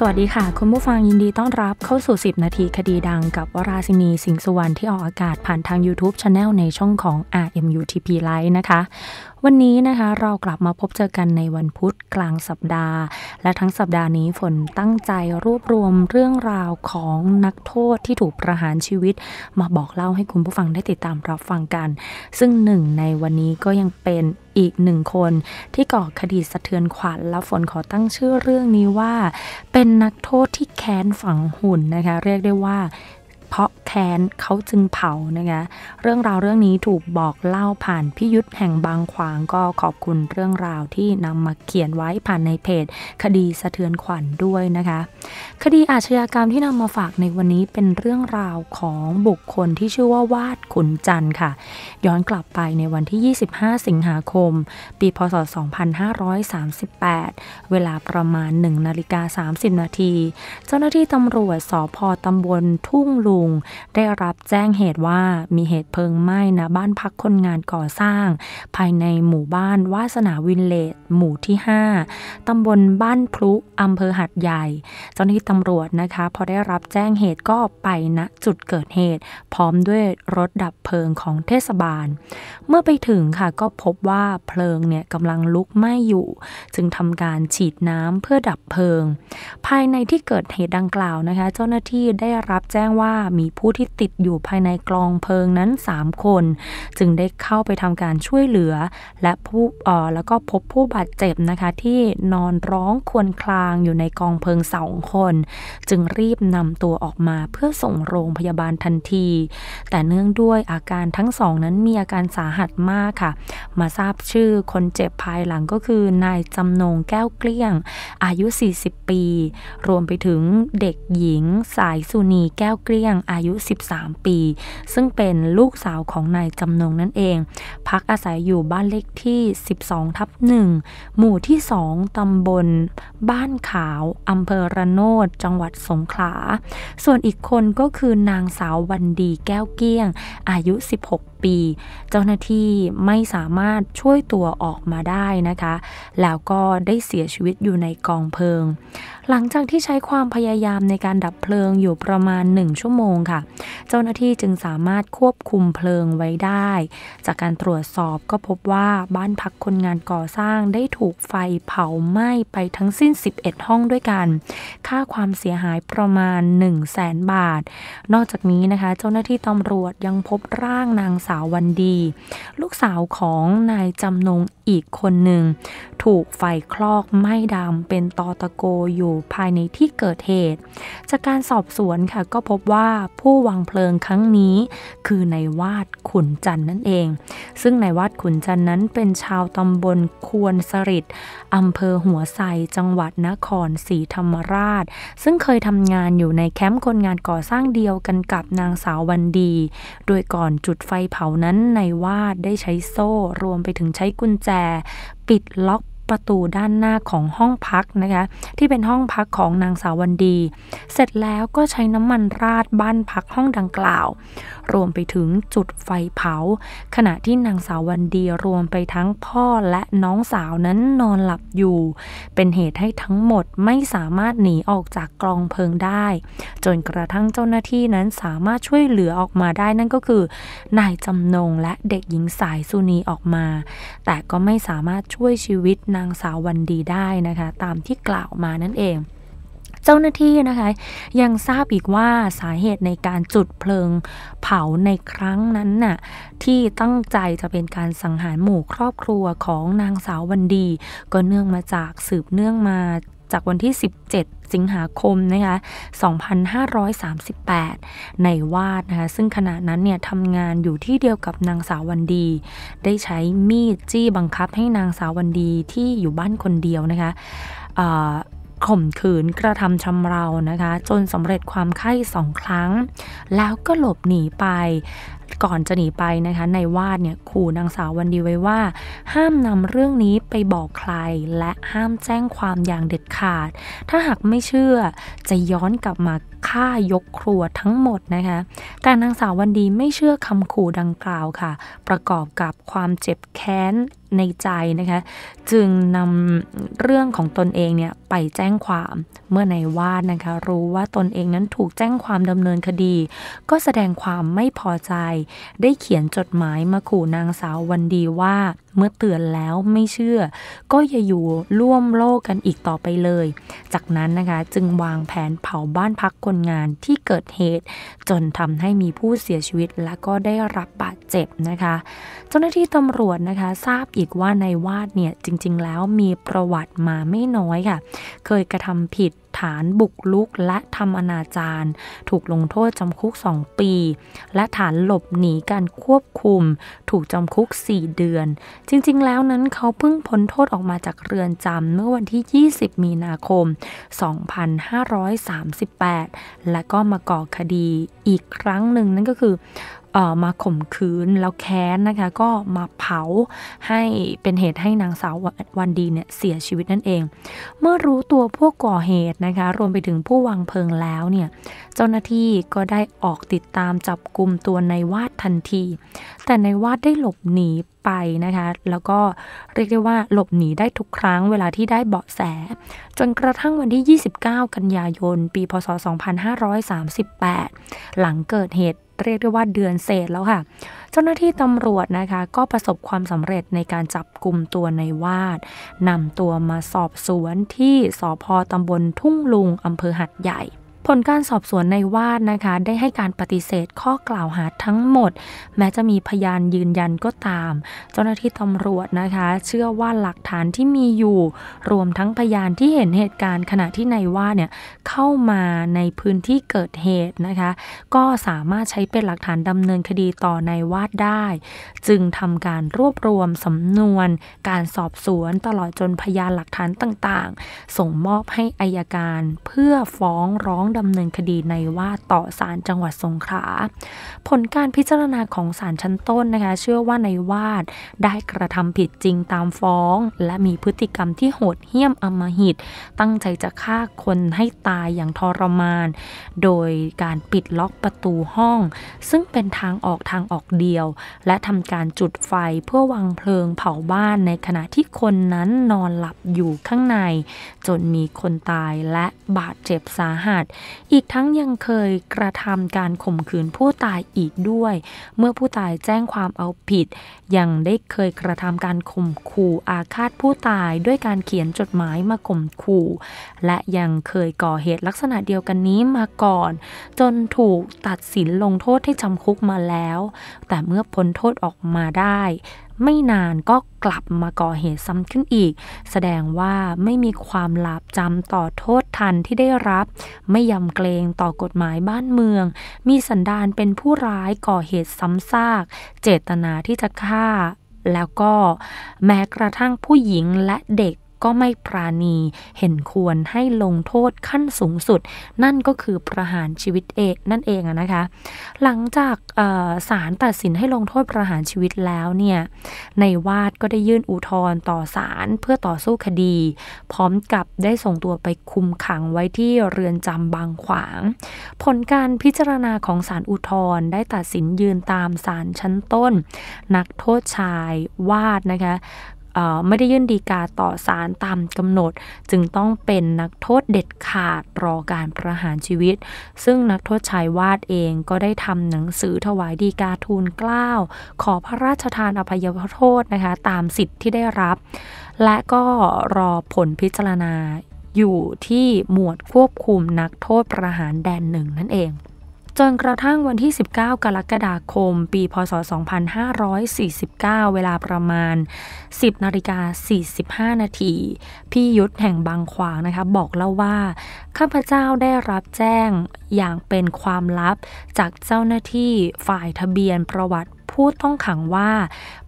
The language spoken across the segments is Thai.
สวัสดีค่ะ คุณผู้ฟังยินดีต้อนรับเข้าสู่ 10 นาทีคดีดังกับวราศินี สิงสุวรรณที่ออกอากาศผ่านทาง YouTube Channel ในช่องของ RMUTP Live นะคะวันนี้นะคะเรากลับมาพบเจอกันในวันพุธกลางสัปดาห์ และทั้งสัปดาห์นี้ฝนตั้งใจรวบรวมเรื่องราวของนักโทษที่ถูกประหารชีวิต มาบอกเล่าให้คุณผู้ฟังได้ติดตามรับฟังกัน ซึ่งหนึ่งในวันนี้ก็ยังเป็นอีกหนึ่งคนที่ก่อคดีสะเทือนขวัญและฝนขอตั้งชื่อเรื่องนี้ว่า เป็นนักโทษที่แค้นฝังหุ่นนะคะเรียกได้ว่าเพราะแค้นเขาจึงเผานะคะเรื่องราวเรื่องนี้ถูกบอกเล่าผ่านพิยุทธแห่งบางขวางก็ขอบคุณเรื่องราวที่นำมาเขียนไว้ผ่านในเพจ คดีสะเทือนขวัญด้วยนะคะ คดีอาชญากรรมที่นำมาฝากในวันนี้เป็นเรื่องราวของบุคคลที่ชื่อว่าวาดขุนจันทร์ค่ะ ย้อนกลับไปในวันที่ 25 สิงหาคม ปีพศ 2538 เวลาประมาณ1นาฬิกา30นาทีเจ้าหน้าที่ตำรวจสพตำบลทุ่งลูงได้รับแจ้งเหตุว่ามีเหตุเพลิงไหม้นะบ้านพักคนงานก่อสร้าง ภายในหมู่บ้าน วาสนาวินเลตหมู่ที่ 5 ตำบลบ้านพลุอำเภอหัดใหญ่เจ้าหน้าที่ตำรวจนะคะพอได้รับแจ้งเหตุก็ไปณนะจุดเกิดเหตุ พร้อมด้วยรถดับเพลิงของเทศบาล เมื่อไปถึงค่ะก็พบว่าเพลิงเนี่ยกำลังลุกไหม้อยู่ จึงทำการฉีดน้ำเพื่อดับเพลิง ภายในที่เกิดเหตุดังกล่าวนะคะ เจ้าหน้าที่ได้รับแจ้งว่ามีผู้ที่ติดอยู่ภายในกลองเพลิงนั้น 3 คน จึงได้เข้าไปทำการช่วยเหลือ และผู้แล้วก็พบผู้บาดเจ็บนะคะ ที่นอนร้องควนคลางอยู่ในกองเพลิงสองคน จึงรีบนำตัวออกมาเพื่อส่งโรงพยาบาลทันที แต่เนื่องด้วยอาการทั้งสองนั้นมีอาการสาหัสมากค่ะ มาทราบชื่อคนเจ็บภายหลังก็คือนายจำนงแก้วเกลี้ยงอายุ 40 ปี รวมไปถึงเด็กหญิง สายสุนี แก้วเกลี้ยงงอายุ 13 ปี ซึ่งเป็นลูกสาวของนายจำนงนั่นเอง พักอาศัยอยู่บ้านเลขที่ 12ทับ1หมู่ที่ 2 ตำบลบ้านขาว อำเภอระโนดจังหวัดสงขลาส่วนอีกคนก็คือนางสาววันดีแก้วเกี้ยง อายุ 16ปีเจ้าหน้าที่ไม่สามารถช่วยตัวออกมาได้นะคะ แล้วก็ได้เสียชีวิตอยู่ในกองเพลิง หลังจากที่ใช้ความพยายามในการดับเพลิงอยู่ประมาณ 1 ชั่วโมงค่ะเจ้าหน้าที่จึงสามารถควบคุมเพลิงไว้ได้ จากการตรวจสอบก็พบว่าบ้านพักคนงานก่อสร้างได้ถูกไฟเผาไหม้ไปทั้งสิ้น 11 ห้องด้วยกัน ค่าความเสียหายประมาณ 1 0 0 0 0แสนบาท นอกจากนี้นะคะเจ้าหน้าที่ตำรวจยังพบร่างนางาววันดี ลูกสาวของนายจำนงอีกคนหนึ่ง ถูกไฟคลอกไหม้ดำเป็นตอตะโกอยู่ภายในที่เกิดเหตุ จากการสอบสวนค่ะก็พบว่าผู้วางเพลิงครั้งนี้คือในวาดขุนจันนั่นเองซึ่งในวัดขุนจันนั้นเป็นชาวตำบลควรสริดอำเภอหัวไซจังหวัดนครศรีธรรมราช ซึ่งเคยทำงานอยู่ในแคมป์คนงานก่อสร้างเดียวกันกับนางสาววันดี โดยก่อนจุดไฟเผานั้นในวาดได้ใช้โซ่ รวมไปถึงใช้กุญแจ ปิดล็อกประตูด้านหน้าของห้องพักนะคะที่เป็นห้องพักของนางสาววันดี เสร็จแล้วก็ใช้น้ำมันราดบ้านพักห้องดังกล่าว รวมไปถึงจุดไฟเผา ขณะที่นางสาววันดีรวมไปทั้งพ่อและน้องสาวนั้นนอนหลับอยู่ เป็นเหตุให้ทั้งหมดไม่สามารถหนีออกจากกองเพลิงได้ จนกระทั่งเจ้าหน้าที่นั้นสามารถช่วยเหลือออกมาได้ นั่นก็คือนายจำนงและเด็กหญิงสายสุนีออกมา แต่ก็ไม่สามารถช่วยชีวิตนนางสาววันดีได้นะคะ ตามที่กล่าวมานั่นเอง เจ้าหน้าที่นะคะยังทราบอีกว่าสาเหตุในการจุดเพลิงเผาในครั้งนั้นน่ะที่ตั้งใจจะเป็นการสังหารหมู่ครอบครัวของนางสาววันดี ก็เนื่องมาจากสืบเนื่องมาจากวันที่ 17 สิงหาคมนะคะ 2538 ในวาดนะคะ ซึ่งขณะนั้นเนี่ยทำงานอยู่ที่เดียวกับนางสาววันดี ได้ใช้มีดจี้บังคับให้นางสาววันดีที่อยู่บ้านคนเดียวนะคะข่มขืนกระทำชำเรานะคะ จนสำเร็จความไข้สองครั้ง แล้วก็หลบหนีไปก่อนจะหนีไปนะคะในวาดเนี่ยขู่นางสาววันดีไว้ว่า ห้ามนำเรื่องนี้ไปบอกใครและห้ามแจ้งความอย่างเด็ดขาด ถ้าหากไม่เชื่อจะย้อนกลับมาฆ่ายกครัวทั้งหมดนะคะแต่นางสาววันดีไม่เชื่อคำขู่ดังกล่าวค่ะ ประกอบกับความเจ็บแค้นในใจนะคะ จึงนำเรื่องของตนเองเนี่ย ไปแจ้งความเมื่อในวาดนะคะ รู้ว่าตนเองนั้นถูกแจ้งความดำเนินคดี ก็แสดงความไม่พอใจ ได้เขียนจดหมายมาขู่นางสาววันดีว่าเมื่อเตือนแล้วไม่เชื่อ ก็อย่าอยู่ร่วมโลกกันอีกต่อไปเลย จากนั้นนะคะจึงวางแผนเผาบ้านพักคนงานที่เกิดเหตุ จนทำให้มีผู้เสียชีวิต และก็ได้รับบาดเจ็บนะคะเจ้าหน้าที่ตำรวจนะคะทราบอีกว่าในวาดเนี่ย จริงๆแล้วมีประวัติมาไม่น้อยค่ะ เคยกระทำผิดฐานบุกลุกและทำอนาจารถูกลงโทษจำคุก 2 ปี และฐานหลบหนีการควบคุมถูกจำคุก 4 เดือน จริง ๆ แล้วนั้นเขาเพิ่งพ้นโทษออกมาจากเรือนจำ เมื่อวันที่ 20 มีนาคม 2538 และก็มาก่อคดีอีกครั้งหนึ่งนั่นก็คือมาข่มขืนแล้วแค้นนะคะก็มาเผาให้เป็นเหตุให้นางสาววันดีเนี่ยเสียชีวิตนั่นเอง เมื่อรู้ตัวผู้ก่อเหตุนะคะรวมไปถึงผู้วางเพลิงแล้วเนี่ยเจ้าหน้าที่ก็ได้ออกติดตามจับกลุ่มตัวในวาดทันที แต่ในวาดได้หลบหนีไปนะคะแล้วก็เรียกได้ว่าหลบหนีได้ทุกครั้งเวลาที่ได้เบาะแส จนกระทั่งวันที่ 29 กันยายน ปีพศ 2538 หลังเกิดเหตุเรียกได้ว่าเดือนเศษแล้วค่ะเจ้าหน้าที่ตำรวจนะคะ ก็ประสบความสำเร็จในการจับกลุ่มตัวในวาดนำตัวมาสอบสวนที่สพตำบลทุ่งลุงอำเภอหัดใหญ่ผลการสอบสวนในวาดนะคะ ได้ให้การปฏิเสธข้อกล่าวหาทั้งหมด แม้จะมีพยานยืนยันก็ตาม เจ้าหน้าที่ตำรวจนะคะ เชื่อว่าหลักฐานที่มีอยู่ รวมทั้งพยานที่เห็นเหตุการณ์ ขณะที่ในวาดเนี่ยเข้ามาในพื้นที่เกิดเหตุนะคะ ก็สามารถใช้เป็นหลักฐานดำเนินคดีต่อในวาดได้ จึงทำการรวบรวมสำนวน การสอบสวน ตลอดจนพยานหลักฐานต่างๆ ส่งมอบให้อายการเพื่อฟ้องร้องดำเนินคดีในว่าต่อศาลจังหวัดสงขลา ผลการพิจารณาของศาลชั้นต้นนะคะ เชื่อว่าในวาดได้กระทำผิดจริงตามฟ้อง และมีพฤติกรรมที่โหดเหี้ยมอมหิต ตั้งใจจะฆ่าคนให้ตายอย่างทรมาน โดยการปิดล็อกประตูห้อง ซึ่งเป็นทางออกทางออกเดียว และทำการจุดไฟเพื่อวางเพลิงเผาบ้านในขณะที่คนนั้นนอนหลับอยู่ข้างใน จนมีคนตายและบาดเจ็บสาหัสอีกทั้งยังเคยกระทำการข่มขืนผู้ตายอีกด้วย เมื่อผู้ตายแจ้งความเอาผิด ยังได้เคยกระทำการข่มขู่อาฆาตผู้ตายด้วยการเขียนจดหมายมาข่มขู่ และยังเคยก่อเหตุลักษณะเดียวกันนี้มาก่อน จนถูกตัดสินลงโทษให้จำคุกมาแล้ว แต่เมื่อพ้นโทษออกมาได้ไม่นานก็กลับมาก่อเหตุซ้ำขึ้นอีก แสดงว่าไม่มีความหลาบจำต่อโทษทันที่ได้รับ ไม่ยำเกรงต่อกฎหมายบ้านเมือง มีสันดานเป็นผู้ร้ายก่อเหตุซ้ำซาก เจตนาที่จะฆ่า แล้วก็แม้กระทั่งผู้หญิงและเด็กก็ไม่ปราณีเห็นควรให้ลงโทษขั้นสูงสุด นั่นก็คือประหารชีวิตเอกนั่นเองนะคะ หลังจากศาลตัดสินให้ลงโทษประหารชีวิตแล้วเนี่ยในวาดก็ได้ยื่นอุทธรณ์ต่อศาลเพื่อต่อสู้คดี พร้อมกับได้ส่งตัวไปคุมขังไว้ที่เรือนจำบางขวาง ผลการพิจารณาของศาลอุทธรณ์ได้ตัดสินยืนตามศาลชั้นต้น นักโทษชาย วาดนะคะไม่ได้ยื่นดีกาต่อศาลตามกำหนดจึงต้องเป็นนักโทษเด็ดขาดรอการประหารชีวิต ซึ่งนักโทษชายวาดเองก็ได้ทำหนังสือถวายดีกาทูลเกล้าขอพระราชทานอภัยโทษนะคะ ตามสิทธิ์ที่ได้รับ และก็รอผลพิจารณาอยู่ที่หมวดควบคุมนักโทษประหารแดนหนึ่งนั่นเองจนกระทั่งวันที่ 19 กรกฎาคม ปีพศ 2549 เวลาประมาณ 10นาฬิกา45 นาทีพี่ยุทธแห่งบางขวางนะคะบอกเล่าว่า ข้าพเจ้าได้รับแจ้งอย่างเป็นความลับจากเจ้าหน้าที่ฝ่ายทะเบียนประวัติผู้ต้องขังว่า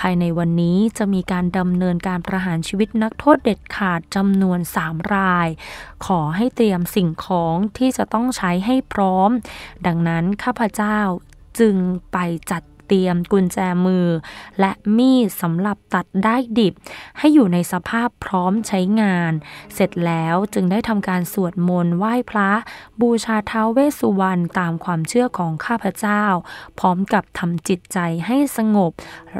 ภายในวันนี้จะมีการดำเนินการประหารชีวิตนักโทษเด็ดขาดจำนวน 3 ราย ขอให้เตรียมสิ่งของที่จะต้องใช้ให้พร้อม ดังนั้น ข้าพเจ้าจึงไปจัดเตรียมกุญแจมือ และมีดสำหรับตัดได้ดิบ ให้อยู่ในสภาพพร้อมใช้งาน เสร็จแล้วจึงได้ทำการสวดมนต์ไหว้พระ บูชาท้าวเวสุวรรณตามความเชื่อของข้าพเจ้า พร้อมกับทำจิตใจให้สงบ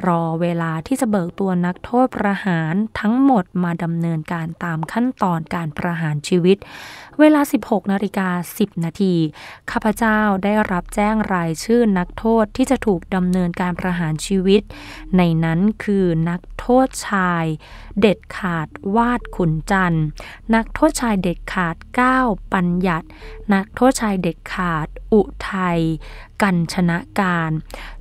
รอเวลาที่จะเบิกตัวนักโทษประหารทั้งหมดมาดำเนินการตามขั้นตอนการประหารชีวิต เวลา 16นาฬิกา10 นาทีข้าพเจ้าได้รับแจ้งรายชื่อนักโทษที่จะถูกดำเเนินการประหารชีวิตในนั้นคือ นักโทษชายเด็ดขาดวาดขุนจันนักโทษชายเด็ดขาดก้าวปัญญัติ นักโทษชายเด็ดขาดอุทัยกันชนะการ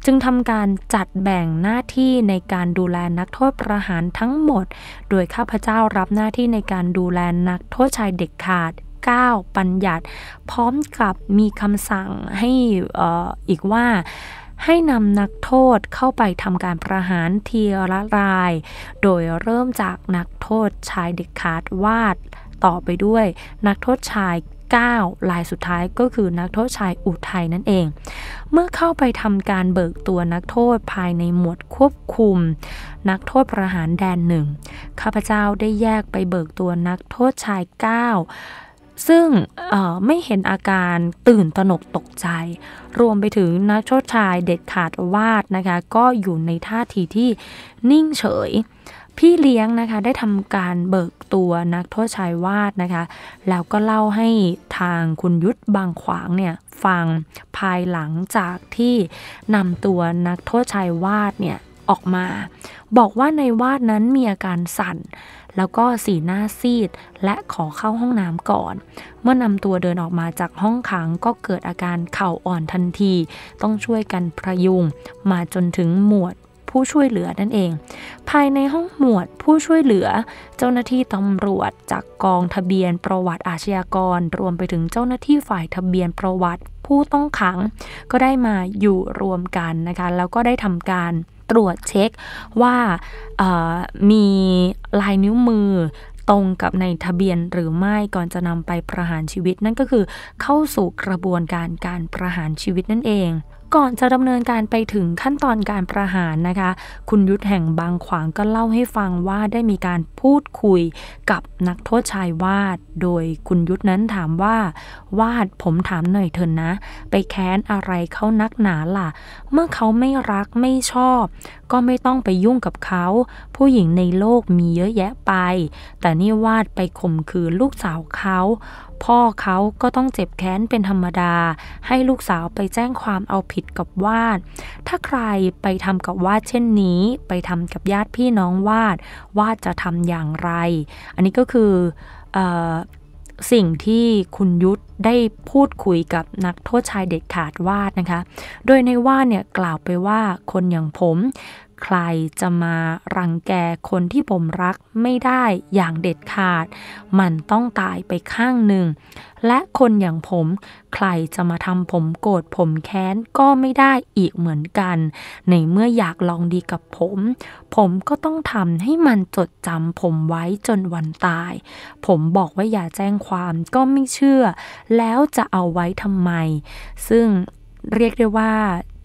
จึงทำการจัดแบ่งหน้าที่ในการดูแลนักโทษประหารทั้งหมด โดยข้าพเจ้ารับหน้าที่ในการดูแลนักโทษชายเด็ดขาด 9 ปัญญัติ พร้อมกับมีคำสั่งให้อออีกว่าให้นำนักโทษเข้าไปทำการประหารทีละราย โดยเริ่มจากนักโทษชายเด็กขาดวาดต่อไปด้วย นักโทษชาย9ลายสุดท้ายก็คือนักโทษชายอุทัยนั่นเอง เมื่อเข้าไปทำการเบิกตัวนักโทษภายในหมวดควบคุม นักโทษประหารแดนหนึ่งข้าพเจ้าได้แยกไปเบิกตัวนักโทษชาย 9ซึ่งไม่เห็นอาการตื่นตระหนกตกใจ รวมไปถึงนักโทษชายเด็ดขาดวาดนะคะก็อยู่ในท่าทีที่นิ่งเฉย พี่เลี้ยงนะคะได้ทำการเบิกตัวนักโทษชายวาดนะคะ แล้วก็เล่าให้ทางคุณยุทธบางขวางเนี่ยฟังภายหลังจากที่นำตัวนักโทษชายวาดเนี่ยออกมา บอกว่าในวาดนั้นมีอาการสั่นแล้วก็สีหน้าซีดและขอเข้าห้องน้ำก่อน เมื่อนำตัวเดินออกมาจากห้องขังก็เกิดอาการเข่าอ่อนทันที ต้องช่วยกันประยุง มาจนถึงหมวด ผู้ช่วยเหลือนั่นเอง ภายในห้องหมวดผู้ช่วยเหลือ เจ้าหน้าที่ตำรวจจากกองทะเบียนประวัติอาชญากร รวมไปถึงเจ้าหน้าที่ฝ่ายทะเบียนประวัติผู้ต้องขังก็ได้มาอยู่รวมกันนะคะแล้วก็ได้ทำการตรวจเช็คว่ามีลายนิ้วมือตรงกับในทะเบียนหรือไม่ก่อนจะนำไปประหารชีวิตนั่นก็คือเข้าสู่กระบวนการการประหารชีวิตนั่นเองก่อนจะดำเนินการไปถึงขั้นตอนการประหารนะคะ คุณยุทธแห่งบางขวางก็เล่าให้ฟังว่าได้มีการพูดคุยกับนักโทษชายวาด โดยคุณยุทธนั้นถามว่าวาดผมถามหน่อยเถอะนะ ไปแค้นอะไรเขานักหนาล่ะ เมื่อเขาไม่รักไม่ชอบก็ไม่ต้องไปยุ่งกับเขา ผู้หญิงในโลกมีเยอะแยะไป แต่นี่วาดไปข่มขืนลูกสาวเขา พ่อเขาก็ต้องเจ็บแค้นเป็นธรรมดา ให้ลูกสาวไปแจ้งความเอาผิดกับวาด ถ้าใครไปทำกับวาดเช่นนี้ ไปทำกับญาติพี่น้องวาด วาดจะทำอย่างไร อันนี้ก็คืออสิ่งที่คุณยุทธได้พูดคุยกับนักโทษชายเด็ดขาดวาดนะคะ โดยในวาดเนี่ยกล่าวไปว่าคนอย่างผมใครจะมารังแกคนที่ผมรักไม่ได้อย่างเด็ดขาด มันต้องตายไปข้างหนึ่งและคนอย่างผม ใครจะมาทำผมโกรธผมแค้นก็ไม่ได้อีกเหมือนกัน ในเมื่ออยากลองดีกับผม ผมก็ต้องทำให้มันจดจำผมไว้จนวันตาย ผมบอกว่าอย่าแจ้งความก็ไม่เชื่อ แล้วจะเอาไว้ทำไม ซึ่งเรียกได้ว่า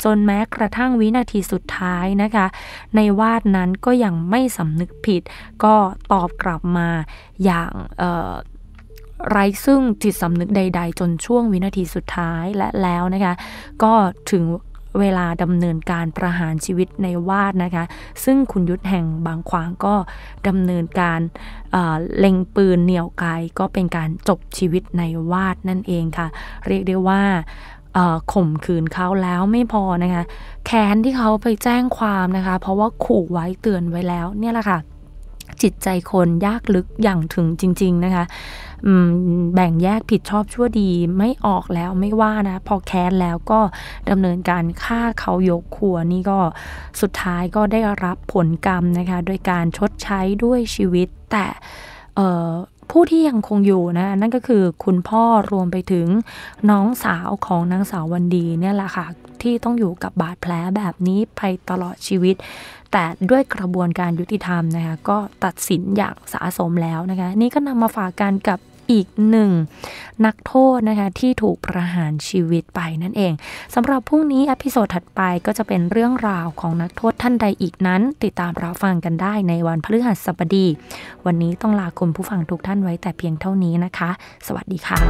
จนแม้กระทั่งวินาทีสุดท้ายนะคะในวาดนั้นก็ยังไม่สำนึกผิด ก็ตอบกลับมาอย่างไร้ซึ่งจิตสำนึกใดๆ จนช่วงวินาทีสุดท้ายและแล้วนะคะก็ถึงเวลาดำเนินการประหารชีวิตในวาดนะคะซึ่งคุณยุทธแห่งบางขวาง ก็ดำเนินการเเล็งปืนเหนี่ยวไกก็เป็นการจบชีวิตในวาดนั่นเองค่ะ เรียกได้ว่าข่มขืนเขาแล้วไม่พอนะคะแค้นที่เขาไปแจ้งความนะคะ เพราะว่าขู่ไว้เตือนไว้แล้ว เนี่ยแหละค่ะ จิตใจคนยากลึกอย่างถึงจริงๆนะคะ แบ่งแยกผิดชอบชั่วดีไม่ออกแล้วไม่ว่านะ พอแค้นแล้วก็ดำเนินการฆ่าเขายกขัวนี่ก็สุดท้ายก็ได้รับผลกรรมนะคะ โดยการชดใช้ด้วยชีวิตแต่ผู้ที่ยังคงอยู่นะนั่นก็คือคุณพ่อรวมไปถึงน้องสาวของนางสาววันดีเนี่ยแหละค่ะที่ต้องอยู่กับบาดแผลแบบนี้ไปตลอดชีวิต แต่ด้วยกระบวนการยุติธรรมนะคะก็ตัดสินอย่างสะสมแล้วนะคะนี่ก็นำมาฝากกันกับอีกหนึ่งนักโทษนะคะ ที่ถูกประหารชีวิตไปนั่นเองสำหรับพรุ่งนี้อพิโซดถัดไปก็จะเป็นเรื่องราวของนักโทษท่านใดอีกนั้น ติดตามรับฟังกันได้ในวันพฤหัสบดี วันนี้ต้องลาคุณผู้ฟังทุกท่านไว้แต่เพียงเท่านี้นะคะ สวัสดีค่ะ